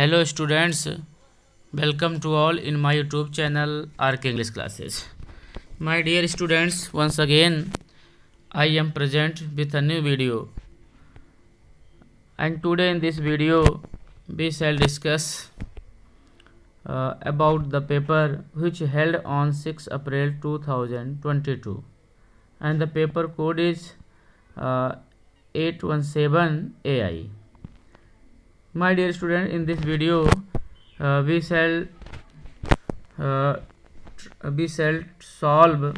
hello students welcome to all in my youtube channel arc english classes my dear students once again i am present with a new video and today in this video we shall discuss uh, about the paper which held on 6 april 2022 and the paper code is uh, 817 ai my dear student in this video uh, we shall uh, we shall solve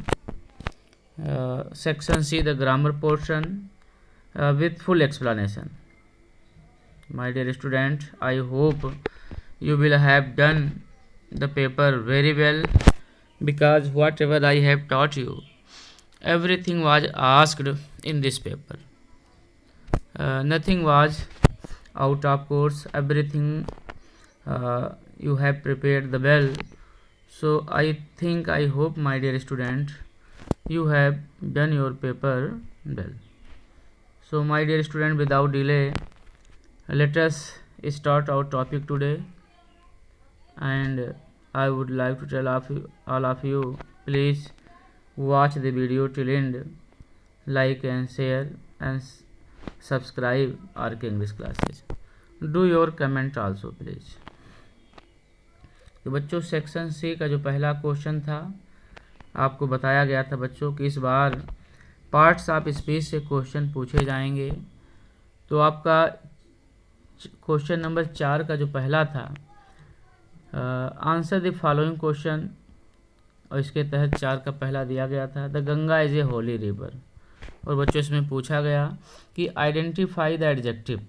uh, section c the grammar portion uh, with full explanation my dear student i hope you will have done the paper very well because whatever i have taught you everything was asked in this paper uh, nothing was out of course everything uh, you have prepared the well so i think i hope my dear student you have done your paper well so my dear student without delay let us start our topic today and i would like to tell of you, all of you please watch the video till end like and share and subscribe arc english classes do your comment also please तो बच्चों section C का जो पहला question था आपको बताया गया था बच्चों कि इस बार पार्ट्स ऑफ स्पीच से क्वेश्चन पूछे जाएंगे तो आपका क्वेश्चन नंबर चार का जो पहला था आंसर द फॉलोइंग क्वेश्चन और इसके तहत चार का पहला दिया गया था the Ganga is a holy river और बच्चों इसमें पूछा गया कि आइडेंटिफाई द एडजेक्टिव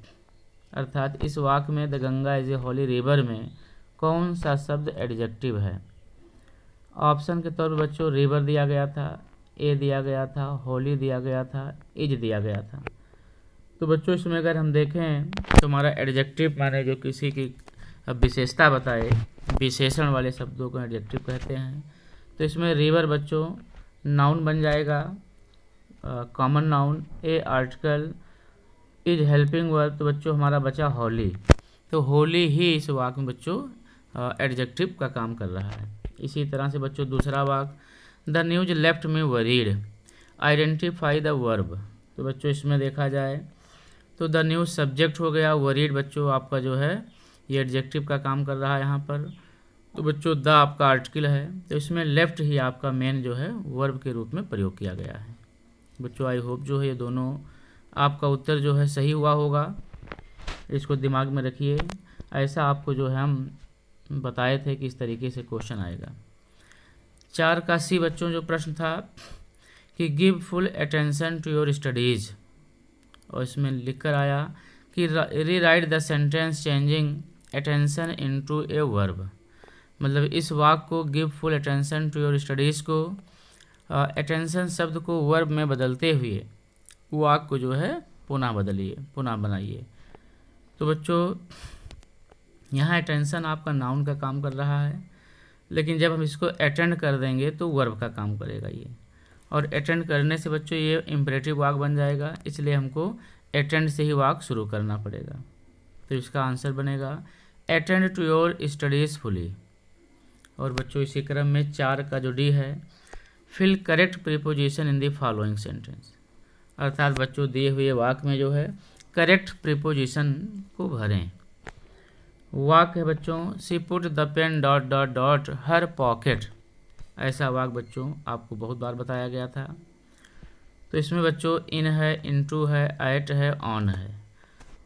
अर्थात इस वाक में the Ganga is a holy river में कौन सा शब्द एडजेक्टिव है ऑप्शन के तौर पर बच्चों रिवर दिया गया था ए दिया गया था होली दिया गया था इज दिया गया था तो बच्चों इसमें अगर हम देखें तो हमारा एडजेक्टिव माने जो किसी की विशेषता बताए विशेषण वाले शब्दों को एडजेक्टिव कहते हैं तो इसमें रिवर बच्चों नाउन बन जाएगा common noun a article is helping verb तो बच्चों हमारा बचा होली तो होली ही इस वाक में बच्चों एडजेक्टिव का काम कर रहा है इसी तरह से बच्चों दूसरा वाक the news left me worried identify the verb तो बच्चों इसमें देखा जाए तो द न्यूज सब्जेक्ट हो गया वरीड बच्चों आपका जो है ये एडजेक्टिव का काम कर रहा है यहाँ पर तो बच्चों द आपका आर्टिकल है तो इसमें लेफ्ट ही आपका मेन जो है वर्ब के रूप में प्रयोग किया गया है बच्चों आई होप जो है ये दोनों आपका उत्तर जो है सही हुआ होगा इसको दिमाग में रखिए ऐसा आपको जो है हम बताए थे कि इस तरीके से क्वेश्चन आएगा चार का सी बच्चों जो प्रश्न था कि give full attention to your studies और इसमें लिख कर आया कि rewrite the sentence changing attention into a verb मतलब इस वाक को give full attention to your studies को अटेंशन शब्द को वर्ब में बदलते हुए वाक को जो है पुनः बदलिए पुनः बनाइए तो बच्चों यहाँ अटेंशन आपका नाउन का काम कर रहा है लेकिन जब हम इसको अटेंड कर देंगे तो वर्ब का काम करेगा ये और अटेंड करने से बच्चों ये इम्परेटिव वाक बन जाएगा इसलिए हमको अटेंड से ही वाक शुरू करना पड़ेगा तो इसका आंसर बनेगा attend to your studies fully और बच्चों इसी क्रम में चार का जो डी है fill correct preposition in the following sentence अर्थात बच्चों दिए हुए वाक में जो है करेक्ट प्रिपोजिशन को भरें वाक है बच्चों C put the pen dot dot dot her pocket ऐसा वाक बच्चों आपको बहुत बार बताया गया था तो इसमें बच्चों इन है इनटू है एट है ऑन है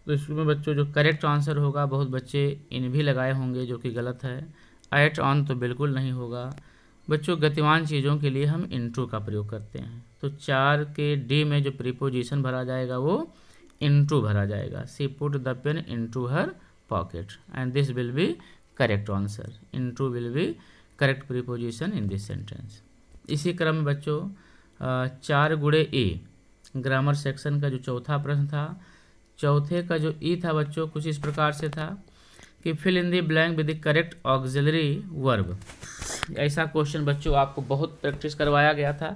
तो इसमें बच्चों जो करेक्ट आंसर होगा बहुत बच्चे इन भी लगाए होंगे जो कि गलत है एट ऑन तो बिल्कुल नहीं होगा बच्चों गतिमान चीज़ों के लिए हम इंट्रू का प्रयोग करते हैं तो चार के डी में जो प्रीपोजिशन भरा जाएगा वो इंट्रू भरा जाएगा C put the pen into her pocket and this will be correct answer into will be correct preposition in this sentence इसी क्रम में बच्चों चार गुड़े ए ग्रामर सेक्शन का जो चौथा प्रश्न था चौथे का जो ई e था बच्चों कुछ इस प्रकार से था कि fill in the blank with the correct auxiliary verb ऐसा क्वेश्चन बच्चों आपको बहुत प्रैक्टिस करवाया गया था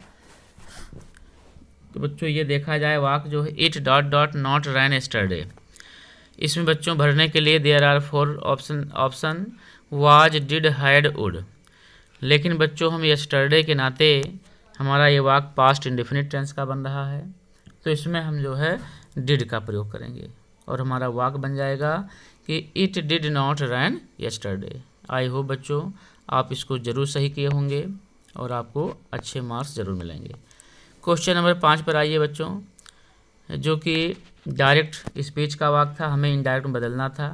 तो बच्चों ये देखा जाए वाक जो है it dot dot not rain yesterday इसमें बच्चों भरने के लिए there are four option option was did had would लेकिन बच्चों हम यस्टरडे के नाते हमारा ये वाक पास्ट इंडिफिनिट टेंस का बन रहा है तो इसमें हम जो है डिड का प्रयोग करेंगे और हमारा वाक बन जाएगा कि it did not rain yesterday I hope बच्चों आप इसको ज़रूर सही किए होंगे और आपको अच्छे मार्क्स ज़रूर मिलेंगे क्वेश्चन नंबर पाँच पर आइए बच्चों जो कि डायरेक्ट स्पीच का वाक था हमें इनडायरेक्ट में बदलना था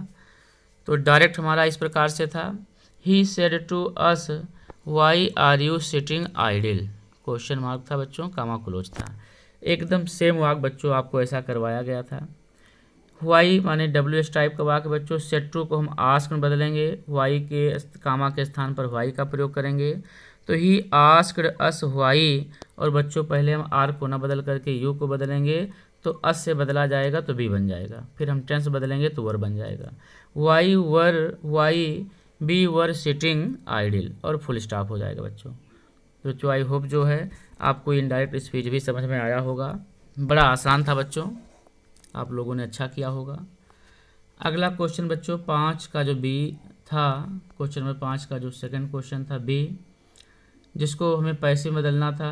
तो डायरेक्ट हमारा इस प्रकार से था he said to us why are you sitting idle question mark था बच्चों कामा क्लोज था एकदम सेम वाक बच्चों आपको ऐसा करवाया गया था वाई माने डब्ल्यू एस टाइप का वाक्य बच्चों सेट ट्रू को हम आस्क में बदलेंगे वाई के कामा के स्थान पर वाई का प्रयोग करेंगे तो ही आस्कड अस वाई और बच्चों पहले हम आर को ना बदल करके यू को बदलेंगे तो अस से बदला जाएगा तो बी बन जाएगा फिर हम टेंस बदलेंगे तो वर बन जाएगा why were why be were sitting idle और फुल स्टॉप हो जाएगा बच्चों तो बच्चों आई होप जो है आपको इनडायरेक्ट स्पीच भी समझ में आया होगा बड़ा आसान था बच्चों आप लोगों ने अच्छा किया होगा अगला क्वेश्चन बच्चों पाँच का जो बी था क्वेश्चन नंबर पाँच का जो सेकंड क्वेश्चन था बी जिसको हमें पैसे में बदलना था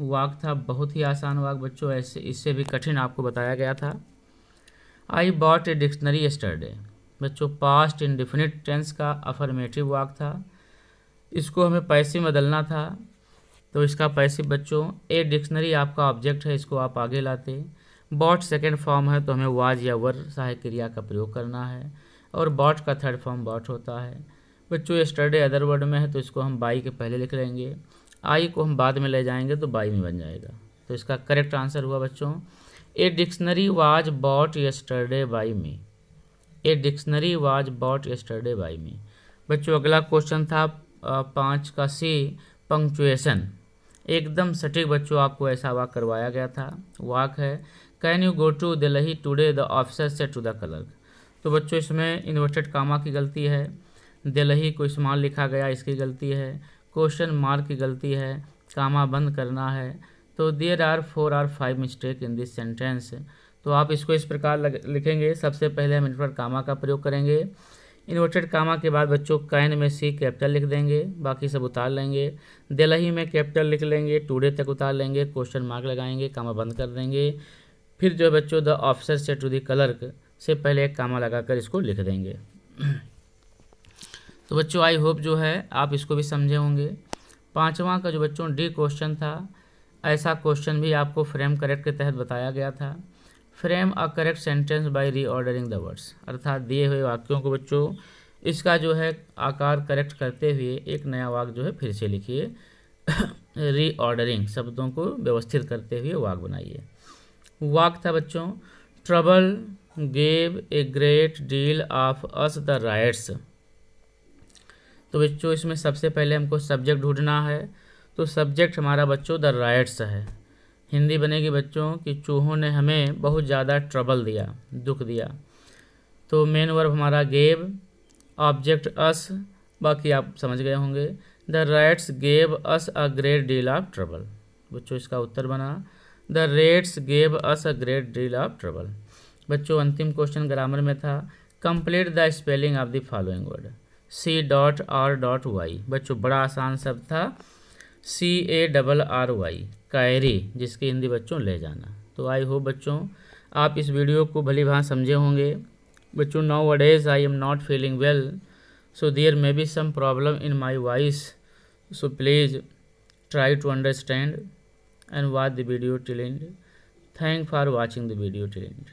वाक था बहुत ही आसान वाक बच्चों ऐसे इससे भी कठिन आपको बताया गया था I bought a dictionary yesterday बच्चों पास्ट इनडिफिनिट टेंस का अफर्मेटिव वाक था इसको हमें पैसे में बदलना था तो इसका पैसे बच्चों ए डिक्शनरी आपका ऑब्जेक्ट है इसको आप आगे लाते बॉट सेकेंड फॉर्म है तो हमें वाज या वर सहायक क्रिया का प्रयोग करना है और बॉट का थर्ड फॉर्म बॉट होता है बच्चों स्टडे अदर वर्ड में है तो इसको हम बाई के पहले लिख लेंगे आई को हम बाद में ले जाएंगे तो बाई में बन जाएगा तो इसका करेक्ट आंसर हुआ बच्चों a dictionary was bought yesterday by me a dictionary was bought yesterday by me बच्चों अगला क्वेश्चन था पाँच का सी पंक्चुएशन एकदम सटीक बच्चों आपको ऐसा वाक करवाया गया था वाक है can you go to Delhi today the officer said to the clerk तो बच्चों इसमें इन्वर्टेड कामा की गलती है दिल्ली को इस्तेमाल लिखा गया इसकी गलती है क्वेश्चन मार्क की गलती है कामा बंद करना है तो there are four or five mistake in this sentence तो आप इसको इस प्रकार लिखेंगे सबसे पहले हम इन्वर्टेड कामा का प्रयोग करेंगे इन्वर्टेड कामा के बाद बच्चों कैन में सी कैपिटल लिख देंगे बाकी सब उतार लेंगे दिल्ली में कैपिटल लिख लेंगे टूडे तक उतार लेंगे क्वेश्चन मार्क लगाएंगे कामा बंद कर देंगे फिर जो है बच्चों the officer said to the clerk से पहले एक कामा लगाकर इसको लिख देंगे तो बच्चों आई होप जो है आप इसको भी समझे होंगे पाँचवा का जो बच्चों डी क्वेश्चन था ऐसा क्वेश्चन भी आपको फ्रेम करेक्ट के तहत बताया गया था frame a correct sentence by reordering the words अर्थात दिए हुए वाक्यों को बच्चों इसका जो है आकार करेक्ट करते हुए एक नया वाक्य जो है फिर से लिखिए रीऑर्डरिंग शब्दों को व्यवस्थित करते हुए वाक्य बनाइए वाक था बच्चों trouble gave a great deal of us the rights तो बच्चों इसमें सबसे पहले हमको सब्जेक्ट ढूंढना है तो सब्जेक्ट हमारा बच्चों द राइट्स है हिंदी बनेगी बच्चों कि चूहों ने हमें बहुत ज़्यादा ट्रबल दिया दुख दिया तो मेन वर्ब हमारा गेव ऑब्जेक्ट अस बाकी आप समझ गए होंगे the rights gave us a great deal of trouble बच्चों इसका उत्तर बना the rats gave us a great deal of trouble बच्चों अंतिम क्वेश्चन ग्रामर में था complete the spelling of the following word C dot R dot Y बच्चों बड़ा आसान शब्द था C A double R Y carry जिसकी हिंदी बच्चों ले जाना तो आई होप बच्चों आप इस वीडियो को भली भाँ समझे होंगे बच्चों now what as I am not feeling well so there may be some problem in my voice so please try to understand and watch the video till end. Thank for watching the video till end.